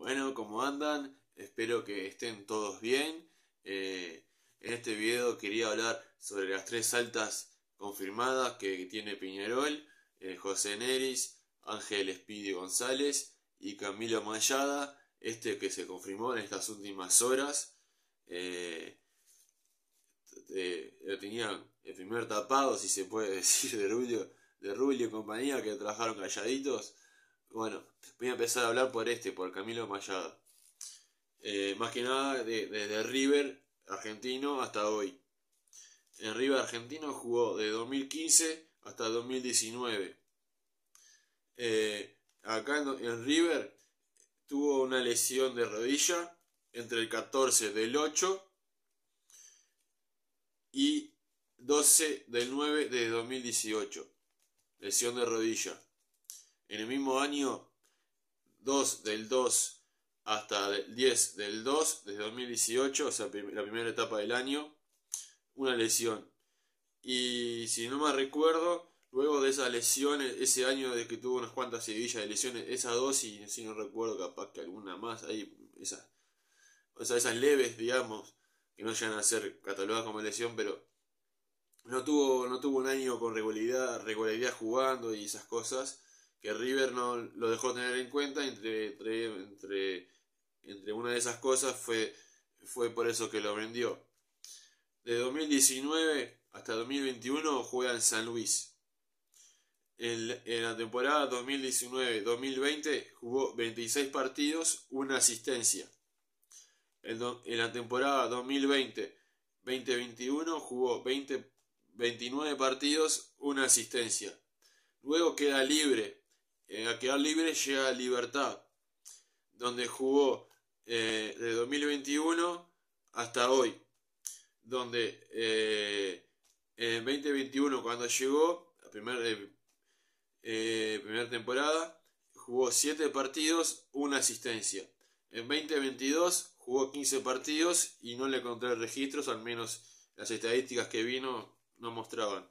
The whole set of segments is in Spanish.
Bueno, ¿cómo andan? Espero que estén todos bien. Eh, en este video quería hablar sobre las tres altas confirmadas que tiene Piñarol, eh, José Neris, Ángel Espidi González y Camilo Mayada, este que se confirmó en estas últimas horas. Eh, el primer tapado, si se puede decir, de Rubio, de Rubio y compañía que trabajaron calladitos bueno, voy a empezar a hablar por este, por Camilo Mayada. Eh, más que nada desde River argentino hasta hoy. En River argentino jugó de 2015 hasta 2019. Eh, acá en, en, River tuvo una lesión de rodilla entre el 14 del 8 y 12 del 9 de 2018. Lesión de rodilla. En el mismo año 2 del 2 hasta el 10 del 2, desde 2018, o sea, la primera etapa del año, una lesión. Y si no me recuerdo, luego de esas lesiones, ese año de que tuvo unas cuantas sedillas de lesiones, esa dos, y si no recuerdo, capaz que alguna más, ahí, esas, esas leves, digamos, que no llegan a ser catalogadas como lesión, pero no tuvo, no tuvo un año con regularidad, regularidad jugando y esas cosas que River no lo dejó tener en cuenta, entre, entre, entre, una de esas cosas fue, fue por eso que lo vendió. De 2019 hasta 2021 juega en San Luis. En, la temporada 2019-2020 jugó 26 partidos, una asistencia. En, en la temporada 2020-2021 jugó 20, 29 partidos, una asistencia. Luego queda libre a quedar libre llega Libertad, donde jugó eh, de 2021 hasta hoy, donde eh, en 2021 cuando llegó, la eh, primera temporada, jugó 7 partidos, una asistencia. En 2022 jugó 15 partidos y no le encontré registros, al menos las estadísticas que vino no mostraban.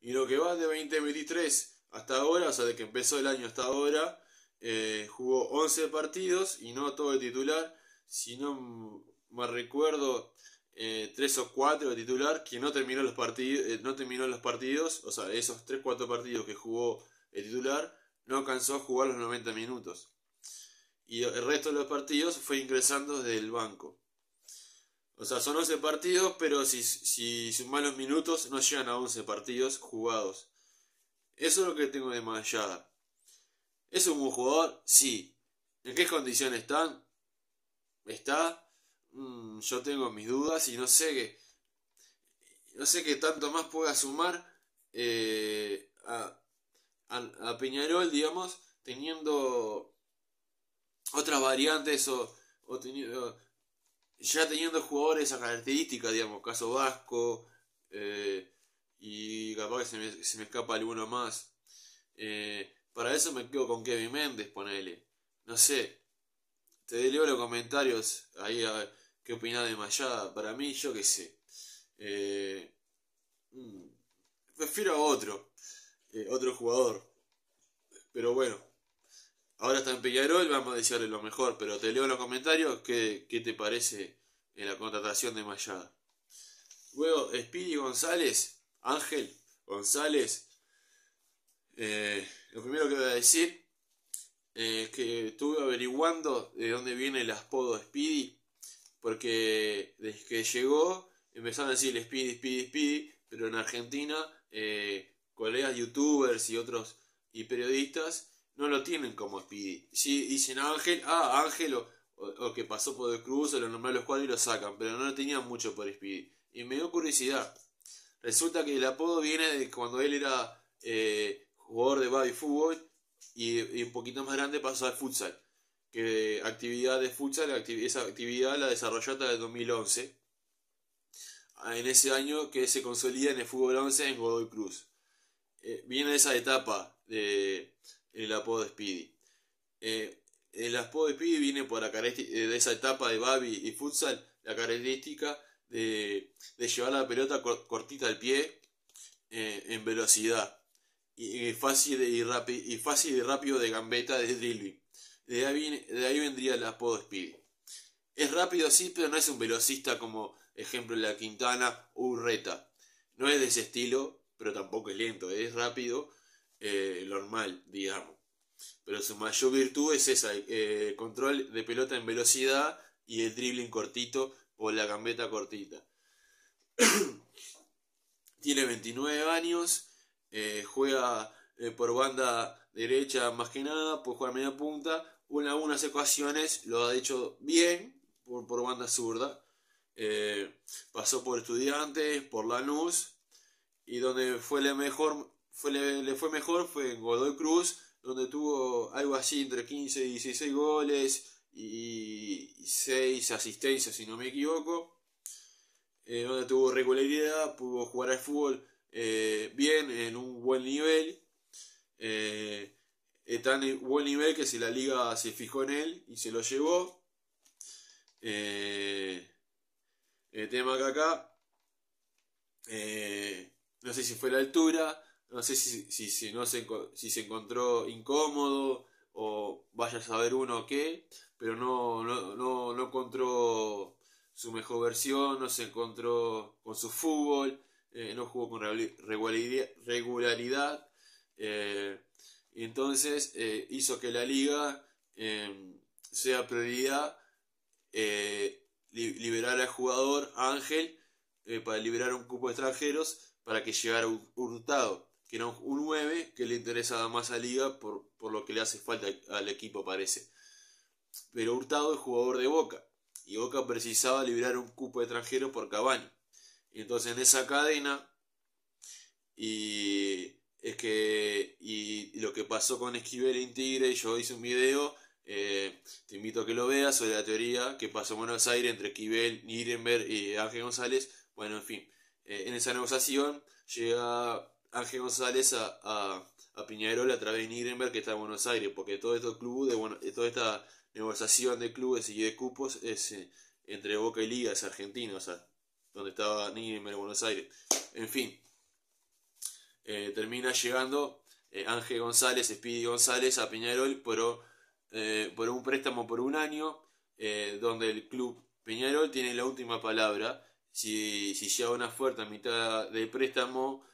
Y lo que va de 2023 hasta ahora, o sea, de que empezó el año hasta ahora, eh, jugó 11 partidos y no todo el titular, si no me recuerdo, eh, 3 o 4 de titular, que no terminó, los partidos, eh, no terminó los partidos, o sea, esos 3 o 4 partidos que jugó el titular, no alcanzó a jugar los 90 minutos. Y el resto de los partidos fue ingresando desde el banco. O sea, son 11 partidos, pero si, si malos los minutos, no llegan a 11 partidos jugados. Eso es lo que tengo de Mayada. ¿Es un buen jugador? Sí. ¿En qué condiciones están? ¿Está? Mm, yo tengo mis dudas y no sé qué. No sé qué tanto más pueda sumar eh, a, Peñarol, digamos, teniendo otras variantes o, ya teniendo jugadores a características, digamos, caso Vasco, eh, y capaz que se me, se me escapa alguno más. Eh, para eso me quedo con Kevin Méndez, ponele. No sé, te leo los comentarios ahí a ver qué opinás de Mayada. Para mí, yo qué sé. Eh, mm, prefiero a otro, eh, otro jugador. Pero bueno, ahora está en Peñarol, vamos a desearle lo mejor. Pero te leo los comentarios qué, qué te parece en la contratación de Mayada. Luego, Speedy González Ángel González, eh, lo primero que voy a decir eh, es que estuve averiguando de dónde viene el apodo Speedy, porque desde que llegó empezaron a decir Speedy, Speedy, Speedy, pero en Argentina eh, colegas youtubers y otros y periodistas no lo tienen como Speedy. Si dicen Ángel, ah, Ángel o, que pasó por el cruz, o lo nombraron los cuadros y lo sacan, pero no lo tenían mucho por Speedy. Y me dio curiosidad. Resulta que el apodo viene de cuando él era eh, jugador de baby fútbol y, un poquito más grande pasó al futsal. Que actividad de futsal, esa actividad la desarrolló hasta el 2011. En ese año que se consolida en el fútbol 11 en Godoy Cruz. Eh, viene de esa etapa de, el apodo Speedy. Eh, el apodo Speedy viene por la de esa etapa de Babi y futsal, la característica de, llevar la pelota cortita al pie eh, en velocidad. Y, fácil y, rápido, fácil y rápido de gambeta de dribbling. De ahí, de ahí vendría el apodo speed Es rápido sí, pero no es un velocista como ejemplo la Quintana o Urreta. No es de ese estilo, pero tampoco es lento, es rápido, eh, normal, digamos. Pero su mayor virtud es esa, eh, control de pelota en velocidad y el dribbling cortito o la gambeta cortita. Tiene 29 años, eh, juega eh, por banda derecha más que nada, puede jugar media punta, en algunas ecuaciones lo ha hecho bien por, banda zurda. Eh, pasó por estudiantes, por Lanús, y donde fue le, mejor, fue, le fue mejor fue en Godoy Cruz, donde tuvo algo así entre 15 y 16 goles, y 6 asistencias, si no me equivoco. Eh, donde tuvo regularidad, pudo jugar al fútbol eh, bien, en un buen nivel. Eh, tan buen nivel que si la liga se fijó en él y se lo llevó. el tema que acá, eh, no sé si fue la altura, no sé si, no se, si se encontró incómodo, o vaya a saber uno qué, pero no, no, no, encontró su mejor versión, no se encontró con su fútbol, eh, no jugó con regularidad. Eh, y entonces eh, hizo que la liga sea prioridad liberar al jugador Ángel para liberar un cupo de extranjeros para que llegara Hurtado era un 9 que le interesa más a Liga por, lo que le hace falta al equipo, parece. Pero Hurtado es jugador de Boca y Boca precisaba liberar un cupo de extranjero por Cavani. entonces en esa cadena y es que y, lo que pasó con Esquivel en Tigre, yo hice un video, eh, te invito a que lo veas sobre la teoría que pasó en Buenos Aires entre Esquivel, Nirenberg y Ángel González. Bueno, en fin, eh, en esa negociación llega Ángel González a, a, a Piñarol a través de Nirenberg que está en Buenos Aires, porque todo estos club de toda esta negociación de clubes y de cupos es eh, entre Boca y Liga, es Argentina, o sea, donde estaba Nirenberg en Buenos Aires. En fin, eh, termina llegando eh, Ángel González, Speedy González a Piñarol por, por un préstamo por un año, donde el club Piñarol tiene la última palabra. Si, si llega una oferta a mitad de préstamo,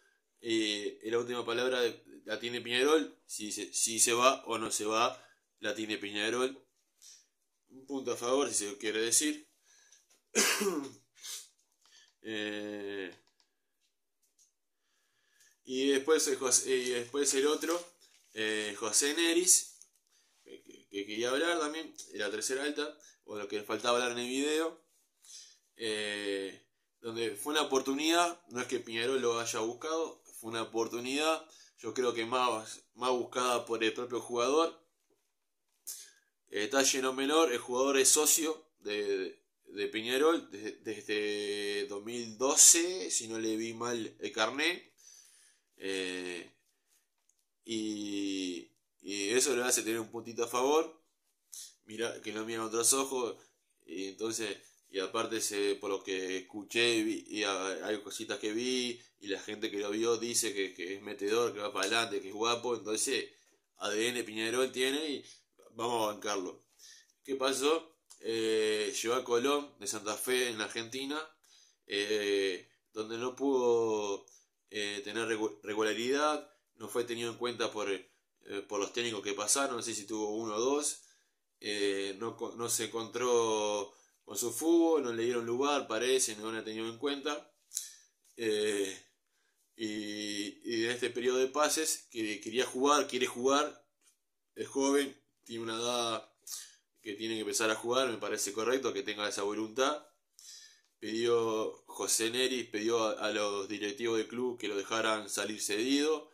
eh, la última palabra la tiene Piñarol, si se, si se va o no se va, la tiene Piñarol. Un punto a favor, si se quiere decir. Eh, y, después, José, y después el otro, eh, José Neris, que, quería hablar también, era tercera alta, o lo que faltaba hablar en el video. donde fue una oportunidad, no es que Piñarol lo haya buscado, fue una oportunidad, yo creo que más, más buscada por el propio jugador. Está lleno menor, el jugador es socio de, de desde, 2012, si no le vi mal el carnet. Eh, y, eso le hace tener un puntito a favor. Mira, que no miran otros ojos. Y entonces, y aparte, se, por lo que escuché, y hay cositas que vi, y la gente que lo vio dice que, es metedor, que va para adelante, que es guapo, entonces ADN Piñarol tiene y vamos a bancarlo. ¿Qué pasó? Eh, llegó a Colón de Santa Fe en la Argentina, eh, donde no pudo eh, tener regularidad, no fue tenido en cuenta eh, por, los técnicos que pasaron, no sé si tuvo uno o dos, no, se encontró con su fútbol, no le dieron lugar, parece, no lo han tenido en cuenta. Eh, y eh, en este periodo de pases, que quería jugar, quiere jugar, es joven, tiene una edad que tiene que empezar a jugar, me parece correcto que tenga esa voluntad. Pidió José Neri, pidió a, los directivos del club que lo dejaran salir cedido,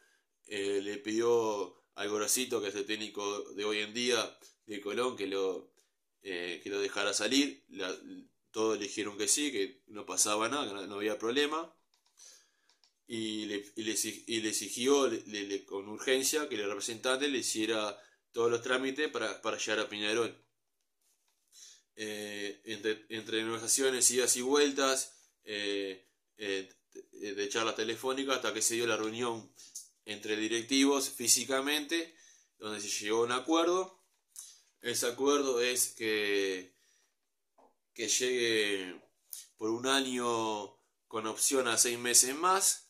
eh, le pidió al Gorosito, que es el técnico de hoy en día de Colón, que lo, eh, que lo dejara salir. todos le dijeron que sí, que no pasaba nada, que no había problema y le, exigió con urgencia que el representante le hiciera todos los trámites para, llegar a Peñarol. Eh, entre, negociaciones, idas y vueltas, eh, eh, de charlas telefónicas, hasta que se dio la reunión entre directivos físicamente, donde se llegó a un acuerdo. Ese acuerdo es que, que llegue por un año con opción a seis meses más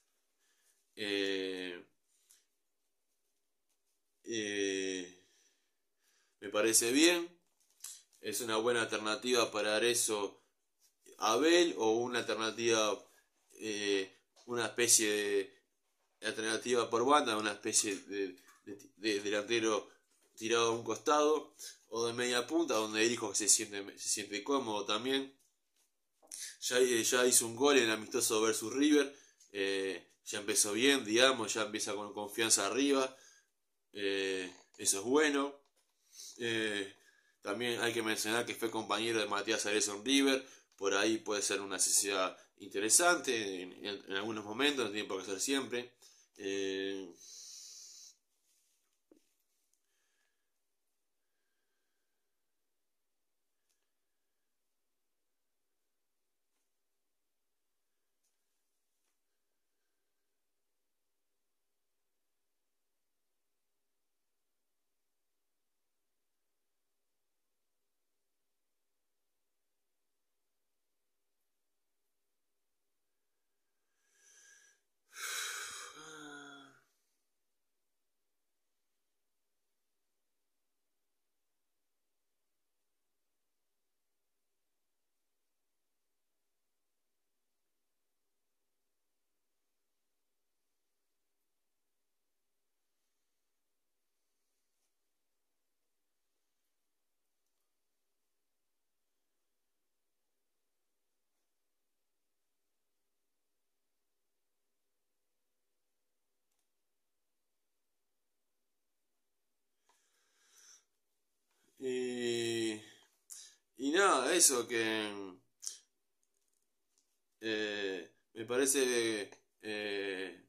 eh, eh, me parece bien. Es una buena alternativa para eso Abel o una alternativa, eh, una especie de alternativa por banda, una especie de, delantero tirado a un costado o de media punta donde el que se siente, se siente cómodo también. Ya, ya hizo un gol en amistoso versus River. Eh, ya empezó bien, digamos, ya empieza con confianza arriba, eh, eso es bueno. Eh, también hay que mencionar que fue compañero de Matías Areson River, por ahí puede ser una necesidad interesante en, algunos momentos, no tiene por qué ser siempre. Eh, eso que eh, me parece eh,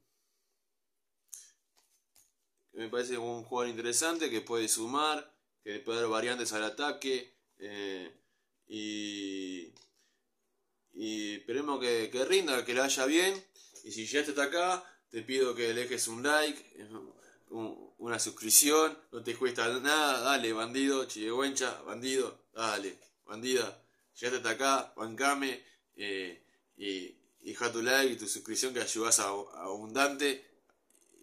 me parece un jugador interesante que puede sumar, que puede dar variantes al ataque eh, y, esperemos que, rinda, que le haya bien y si ya estás acá te pido que dejes un like una suscripción, no te cuesta nada, dale bandido, chigüencha, bandido, dale bandida, llegaste hasta acá, bancame, eh, y, deja tu like y tu suscripción que ayudas abundante,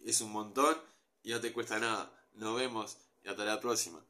es un montón y no te cuesta nada. Nos vemos y hasta la próxima.